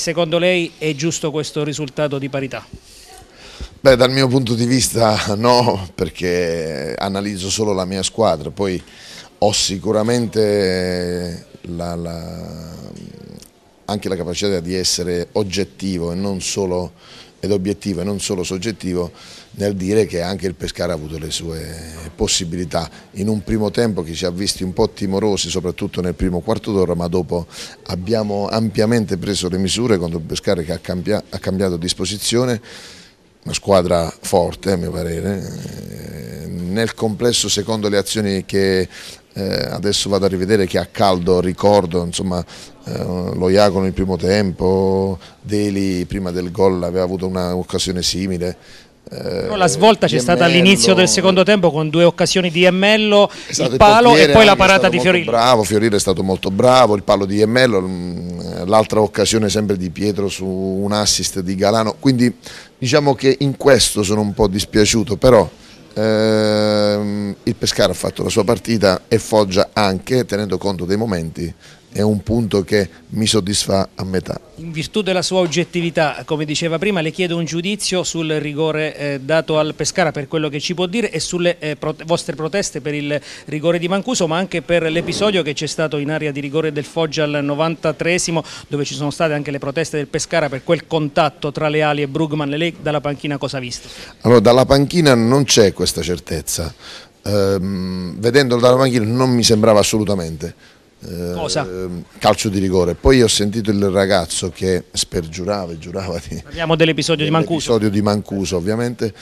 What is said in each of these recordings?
Secondo lei è giusto questo risultato di parità? Beh, dal mio punto di vista no, perché analizzo solo la mia squadra, poi ho sicuramente la, la anche la capacità di essere oggettivo solo, ed obiettivo e non solo soggettivo nel dire che anche il Pescara ha avuto le sue possibilità in un primo tempo che ci ha visti un po' timorosi soprattutto nel primo quarto d'ora ma dopo abbiamo ampiamente preso le misure contro il Pescara che ha, cambiato disposizione una squadra forte a mio parere nel complesso secondo le azioni che eh, adesso vado a rivedere che a caldo ricordo insomma eh, lo Iacono nel primo tempo, Deli prima del gol aveva avuto un'occasione simile No, eh, la svolta c'è stata all'inizio del secondo tempo con due occasioni di Emmello, il palo il e poi la parata di Fiorire Bravo, Fiorillo è stato molto bravo, il palo di Emmello, mm, l'altra occasione sempre di Pietro su un assist di Galano, quindi diciamo che in questo sono un po' dispiaciuto, però ehm, il Pescara ha fatto la sua partita e Foggia anche tenendo conto dei momenti è un punto che mi soddisfa a metà. In virtù della sua oggettività, come diceva prima, le chiedo un giudizio sul rigore eh, dato al Pescara per quello che ci può dire e sulle eh, prote vostre proteste per il rigore di Mancuso, ma anche per l'episodio che c'è stato in area di rigore del Foggia al 93 dove ci sono state anche le proteste del Pescara per quel contatto tra le ali e Brugman. Lei dalla panchina cosa ha visto? Allora, dalla panchina non c'è questa certezza. Ehm, vedendolo dalla panchina non mi sembrava assolutamente eh, calcio di rigore. Poi ho sentito il ragazzo che spergiurava e giurava di... Parliamo dell'episodio di Mancuso. L'episodio di Mancuso ovviamente,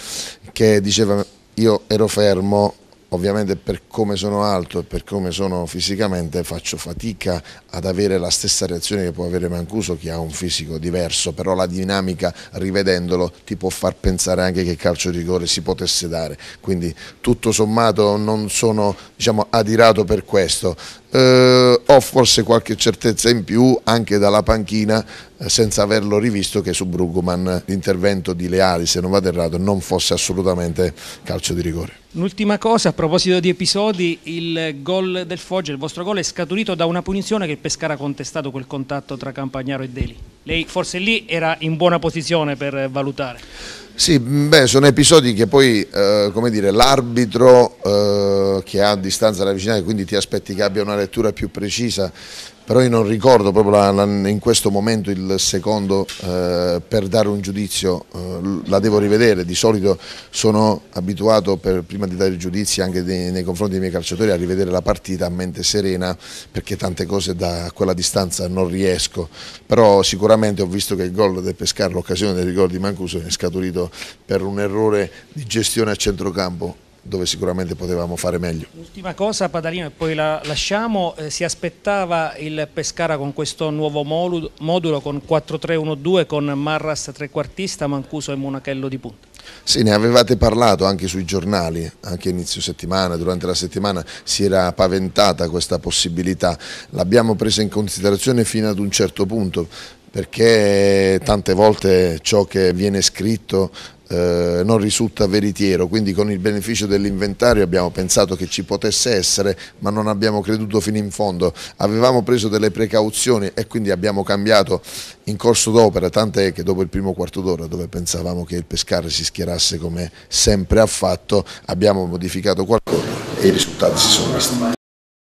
che diceva io ero fermo, ovviamente per come sono alto e per come sono fisicamente faccio fatica ad avere la stessa reazione che può avere Mancuso che ha un fisico diverso, però la dinamica rivedendolo ti può far pensare anche che calcio di rigore si potesse dare, quindi tutto sommato non sono diciamo, adirato per questo, eh, ho forse qualche certezza in più anche dalla panchina eh, senza averlo rivisto che su Brugman l'intervento di Leali se non vado errato non fosse assolutamente calcio di rigore. Un'ultima cosa a proposito di episodi il gol del Foggia, il vostro gol è scaturito da una punizione che il Pescara ha contestato quel contatto tra Campagnaro e Deli lei forse lì era in buona posizione per valutare sì, mm, beh, sono episodi che poi, eh, come dire, l'arbitro eh, che ha a distanza da vicina, quindi ti aspetti che abbia una lettura più precisa, però io non ricordo proprio la, la, in questo momento il secondo eh, per dare un giudizio, eh, la devo rivedere, di solito sono abituato per, prima di dare giudizi anche dei, nei confronti dei miei calciatori a rivedere la partita a mente serena perché tante cose da quella distanza non riesco, però sicuramente ho visto che il gol del Pescara, l'occasione del rigore di Mancuso è scaturito per un errore di gestione a centrocampo dove sicuramente potevamo fare meglio. Ultima cosa Padalino e poi la lasciamo, eh, si aspettava il Pescara con questo nuovo modulo con 4-3-1-2 con Marras trequartista, Mancuso e Monachello di punta? Sì, ne avevate parlato anche sui giornali, anche inizio settimana, durante la settimana si era paventata questa possibilità, l'abbiamo presa in considerazione fino ad un certo punto, perché tante volte ciò che viene scritto eh, non risulta veritiero, quindi con il beneficio dell'inventario abbiamo pensato che ci potesse essere, ma non abbiamo creduto fino in fondo. Avevamo preso delle precauzioni e quindi abbiamo cambiato in corso d'opera, tant'è che dopo il primo quarto d'ora dove pensavamo che il pescare si schierasse come sempre ha fatto, abbiamo modificato qualcosa e i risultati si sono visti.